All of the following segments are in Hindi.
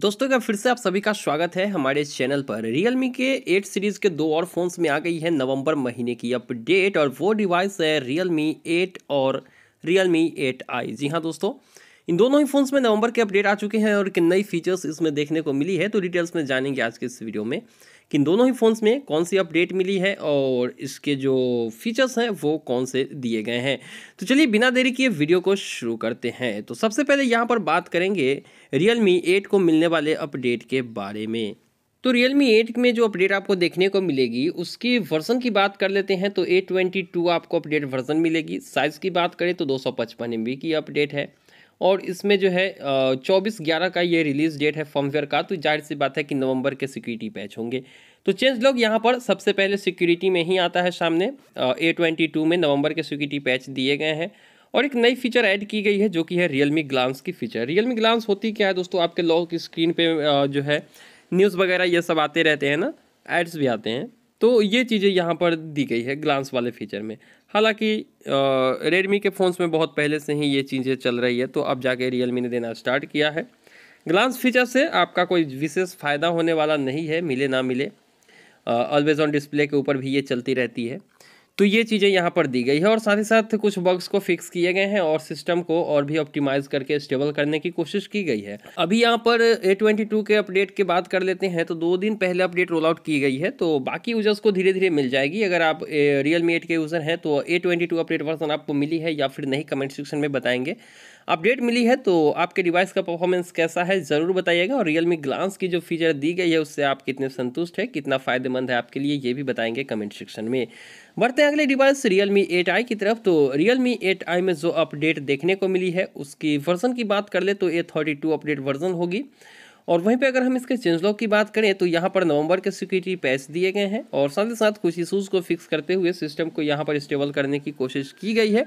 दोस्तों का फिर से आप सभी का स्वागत है हमारे चैनल पर Realme के 8 सीरीज़ के दो और फोन्स में आ गई है नवंबर महीने की अपडेट और वो डिवाइस है Realme 8 और Realme 8i जी हाँ दोस्तों इन दोनों ही फ़ोन्स में नवंबर के अपडेट आ चुके हैं और कि नई फीचर्स इसमें देखने को मिली है तो डिटेल्स में जानेंगे आज के इस वीडियो में कि इन दोनों ही फ़ोन्स में कौन सी अपडेट मिली है और इसके जो फीचर्स हैं वो कौन से दिए गए हैं तो चलिए बिना देरी किए वीडियो को शुरू करते हैं तो सबसे पहले यहाँ पर बात करेंगे रियल एट को मिलने वाले अपडेट के बारे में तो Realme 8 में जो अपडेट आपको देखने को मिलेगी उसकी वर्जन की बात कर लेते हैं तो 822 आपको अपडेट वर्जन मिलेगी साइज़ की बात करें तो 255 सौ की अपडेट है और इसमें जो है चौबीस ग्यारह का ये रिलीज डेट है फॉर्मवेयर का तो जाहिर सी बात है कि नवंबर के सिक्योरिटी पैच होंगे तो चेंज लोग यहाँ पर सबसे पहले सिक्योरिटी में ही आता है सामने ए ट्वेंटी टू में नवंबर के सिक्योरिटी पैच दिए गए हैं और एक नई फीचर ऐड की गई है जो कि है रियलमी ग्लांस की फीचर रियलमी ग्लांस होती क्या है दोस्तों आपके लॉक स्क्रीन पर जो है न्यूज़ वगैरह ये सब आते रहते हैं ना एड्स भी आते हैं तो ये चीज़ें यहाँ पर दी गई है ग्लांस वाले फीचर में हालांकि रेडमी के फ़ोन्स में बहुत पहले से ही ये चीज़ें चल रही है तो अब जाके रियलमी ने देना स्टार्ट किया है ग्लांस फीचर से आपका कोई विशेष फ़ायदा होने वाला नहीं है मिले ना मिले ऑलवेज़ ऑन डिस्प्ले के ऊपर भी ये चलती रहती है तो ये चीज़ें यहाँ पर दी गई है और साथ ही साथ कुछ बग्स को फिक्स किए गए हैं और सिस्टम को और भी ऑप्टिमाइज करके स्टेबल करने की कोशिश की गई है अभी यहाँ पर ए ट्वेंटी टू के अपडेट की बात कर लेते हैं तो दो दिन पहले अपडेट रोल आउट की गई है तो बाकी यूजर्स को धीरे धीरे मिल जाएगी अगर आप रियल मी एट के यूज़र हैं तो ए ट्वेंटी अपडेट वर्जन आपको मिली है या फिर नहीं कमेंट सेक्शन में बताएंगे अपडेट मिली है तो आपके डिवाइस का परफॉर्मेंस कैसा है ज़रूर बताइएगा और रियल मी ग्लांस की जो फीचर दी गई है उससे आप कितने संतुष्ट हैं कितना फ़ायदेमंद है आपके लिए ये भी बताएंगे कमेंट सेक्शन में बढ़ते हैं अगले device Realme eight I की तरफ तो रियल मी एट आई में जो अपडेट देखने को मिली है उसकी वर्जन की बात कर ले तो A thirty two update version होगी और वहीं पे अगर हम इसके चेंज की बात करें तो यहाँ पर नवंबर के सिक्योरिटी पैच दिए गए हैं और साथ ही साथ कुछ इशूज़ को फिक्स करते हुए सिस्टम को यहाँ पर स्टेबल करने की कोशिश की गई है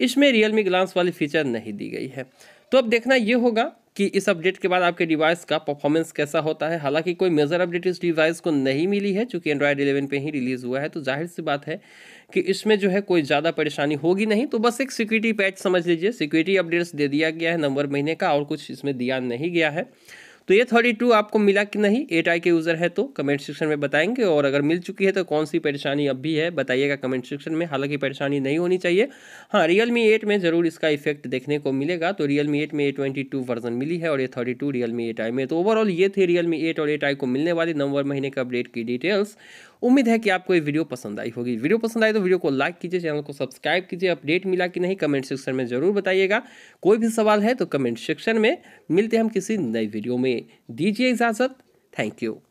इसमें रियलमी ग्लांस वाली फीचर नहीं दी गई है तो अब देखना ये होगा कि इस अपडेट के बाद आपके डिवाइस का परफॉर्मेंस कैसा होता है हालांकि कोई मेजर अपडेट इस डिवाइस को नहीं मिली है चूँकि एंड्रॉयड 11 पे ही रिलीज़ हुआ है तो जाहिर सी बात है कि इसमें जो है कोई ज़्यादा परेशानी होगी नहीं तो बस एक सिक्योरिटी पैच समझ लीजिए सिक्योरिटी अपडेट्स दे दिया गया है नंबर महीने का और कुछ इसमें दिया नहीं गया है तो ये थर्टी टू आपको मिला कि नहीं एट आई के यूज़र है तो कमेंट सेक्शन में बताएंगे और अगर मिल चुकी है तो कौन सी परेशानी अब भी है बताइएगा कमेंट सेक्शन में हालांकि परेशानी नहीं होनी चाहिए हाँ रियल मी एट में ज़रूर इसका इफेक्ट देखने को मिलेगा तो रियल मी एट में ए ट्वेंटी टू वर्जन मिली है और ये thirty two Realme eight I में तो ओवरऑल ये थे रियल मी एट और एट आई को मिलने वाले नवंबर महीने के अपडेट की डिटेल्स उम्मीद है कि आपको ये वीडियो पसंद आई होगी वीडियो पसंद आई तो वीडियो को लाइक कीजिए चैनल को सब्सक्राइब कीजिए अपडेट मिला कि नहीं कमेंट सेक्शन में ज़रूर बताइएगा कोई भी सवाल है तो कमेंट सेक्शन में मिलते हम किसी नई वीडियो में दीजिए इजाज़त थैंक यू